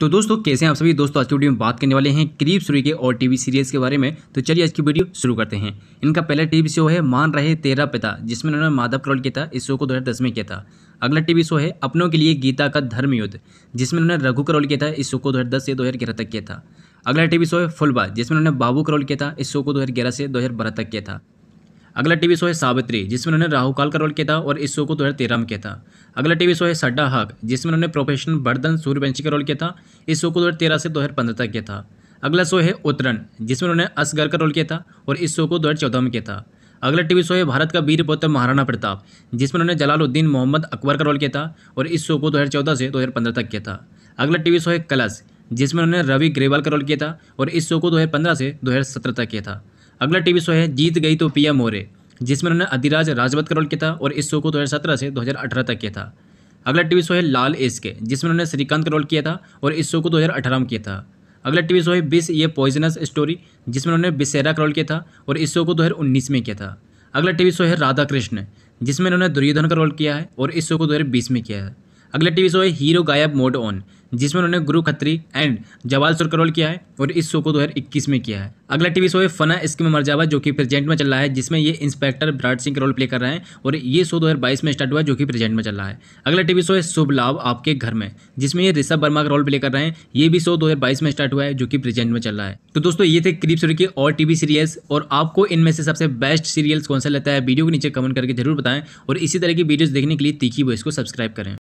तो दोस्तों कैसे हैं आप सभी दोस्तों आज की वीडियो में बात करने वाले हैं करीब सूर्य के और टीवी सीरीज़ के बारे में तो चलिए आज की वीडियो शुरू करते हैं इनका पहला टीवी शो है मान रहे तेरा पिता जिसमें उन्होंने माधव करोल किया था इस शो को दो में किया था अगला टीवी शो है अपनों के लिए गीता का धर्म युद्ध जिसमें उन्होंने रघु करोल किया था इस शो को दो से दो तक किया था अगला टीवी शो है फुलबा जिसमें उन्होंने बाबू करोल किया था इस शो को दो तक किया था अगला टीवी शो है सावित्री जिसमें उन्होंने राहु काल का रोल किया था और इस शो को दो तेरह में किया था अगला टीवी शो है सड्डा हक जिसमें उन्होंने प्रोफेशनल बर्धन सूर्यवंशी का रोल किया था इस शो को तेरह से पंद्रह तक किया था अगला शो है उत्तरण जिसमें उन्होंने असगर का रोल किया था और इस शो को दो में किया था अगला टीवी शो है भारत का वीर पुत्र महाराणा प्रताप जिसमें उन्होंने जलालुद्दीन मोहम्मद अकबर का रोल किया था और इस शो को 2014 से 2015 तक किया था अगला टीवी शो है कलश जिसमें उन्होंने रवि ग्रेवाल का रोल किया था और इस शो को 2015 से 2017 तक किया था अगला टीवी शो है जीत गई तो पिया मोरे जिसमें उन्होंने अधिराज राजवत का रोल किया था और इस शो को 2017 से 2018 तक किया था अगला टीवी शो है लाल एस के जिसमें उन्होंने श्रीकांत का रोल किया था और इस शो को 2018 में किया था अगला टीवी शो है बिस ये पॉइजनस स्टोरी जिसमें उन्होंने बिसेरा का रोल किया था और इस शो को दो में किया था अगला टीवी शो है राधा कृष्ण जिसमें उन्होंने दुर्योधन का रोल किया है और इस शो को दो में किया है अगला टीवी शो है हीरो गायब मोड ऑन जिसमें उन्होंने गुरु खत्री एंड जवाल सुर का रोल किया है और इस शो को 2021 में किया है अगला टीवी शो है फना स्कीम मरजावा जो कि प्रेजेंट में चल रहा है जिसमें ये इंस्पेक्टर विराट सिंह का रोल प्ले कर रहे हैं और ये शो 2022 में स्टार्ट हुआ जो कि प्रेजेंट में चल रहा है अगला टीवी शो है शुभ लाभ आपके घर में जिसमें ये ऋषभ वर्मा का रोल प्ले कर रहे हैं ये भी शो दो में स्टार्ट हुआ है जो कि प्रेजेंट में चल रहा है तो दोस्तों ये थे करीब सूर्य की और टीवी सीरियल्स और आपको इनमें से सबसे बेस्ट सीरियल्स कौन सा लेता है वीडियो के नीचे कमेंट करके जरूर बताएं और इसी तरह की वीडियोज देखने के लिए तीखी वो इसको सब्सक्राइब करें